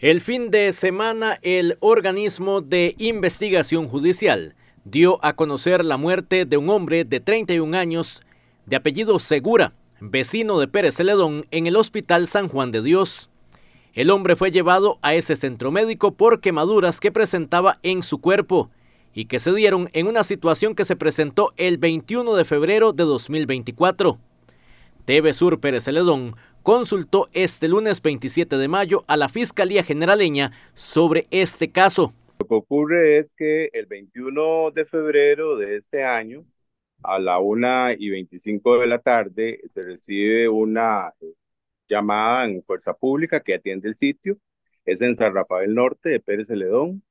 El fin de semana, el organismo de investigación judicial dio a conocer la muerte de un hombre de 31 años de apellido Segura, vecino de Pérez Celedón, en el Hospital San Juan de Dios. El hombre fue llevado a ese centro médico por quemaduras que presentaba en su cuerpo y que se dieron en una situación que se presentó el 21 de febrero de 2024. TV Sur Pérez Celedón consultó este lunes 27 de mayo a la Fiscalía Generaleña sobre este caso. Lo que ocurre es que el 21 de febrero de este año, a la 1 y 25 de la tarde, se recibe una eh, llamada en Fuerza Pública que atiende el sitio. Es en San Rafael Norte de Pérez Celedón.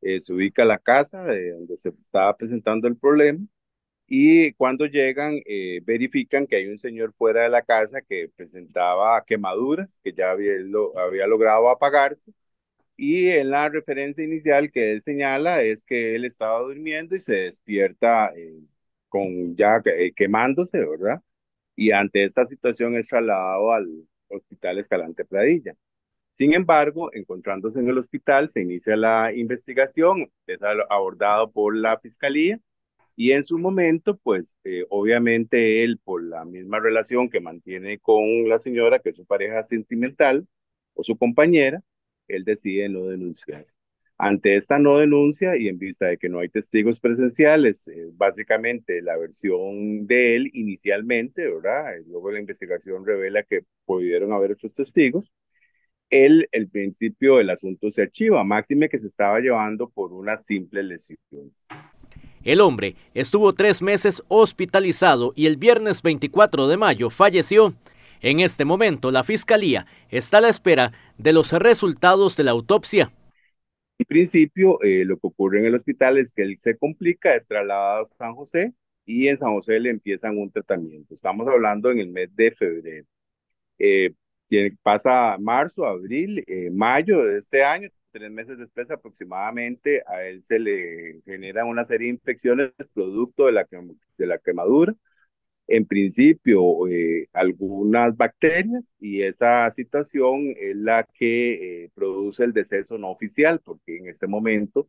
Eh, se ubica la casa donde se estaba presentando el problema y cuando llegan, eh, verifican que hay un señor fuera de la casa que presentaba quemaduras, que ya había, logrado apagarse. Y en la referencia inicial que él señala es que él estaba durmiendo y se despierta eh, con ya eh, quemándose, ¿verdad? Y ante esta situación es trasladado al Hospital Escalante Pradilla. Sin embargo, encontrándose en el hospital, se inicia la investigación, es abordado por la Fiscalía y en su momento, pues eh, obviamente él, por la misma relación que mantiene con la señora, que es su pareja sentimental o su compañera, él decide no denunciar. Ante esta no denuncia y en vista de que no hay testigos presenciales, eh, básicamente la versión de él inicialmente, ¿verdad? Eh, luego la investigación revela que pudieron haber otros testigos. Él, el principio del asunto se archiva, máxime que se estaba llevando por una simple lesión. El hombre estuvo tres meses hospitalizado y el viernes 24 de mayo falleció. En este momento, la Fiscalía está a la espera de los resultados de la autopsia. En principio, eh, lo que ocurre en el hospital es que él se complica, es trasladado a San José y en San José le empiezan un tratamiento. Estamos hablando en el mes de febrero. Eh, pasa marzo, abril, eh, mayo de este año, tres meses después aproximadamente a él se le genera una serie de infecciones producto de la, de la quemadura. En principio, eh, algunas bacterias y esa situación es la que eh, produce el deceso no oficial, porque en este momento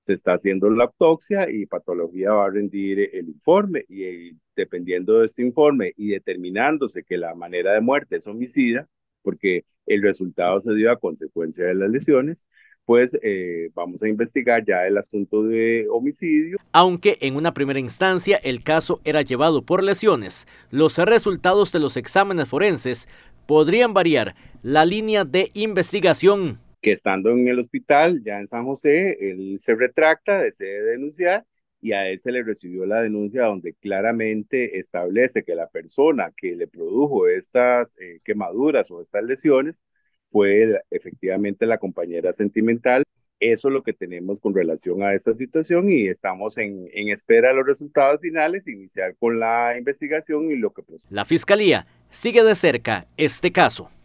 se está haciendo la autopsia y patología va a rendir el informe y eh, dependiendo de este informe y determinándose que la manera de muerte es homicida, porque el resultado se dio a consecuencia de las lesiones pues eh, vamos a investigar ya el asunto de homicidio. Aunque en una primera instancia el caso era llevado por lesiones, los resultados de los exámenes forenses podrían variar la línea de investigación. Que estando en el hospital, ya en San José, él se retracta, desea denunciar y a él se le recibió la denuncia donde claramente establece que la persona que le produjo estas eh, quemaduras o estas lesiones fue efectivamente la compañera sentimental. Eso es lo que tenemos con relación a esta situación y estamos en, espera de los resultados finales, iniciar con la investigación y lo que... La Fiscalía sigue de cerca este caso.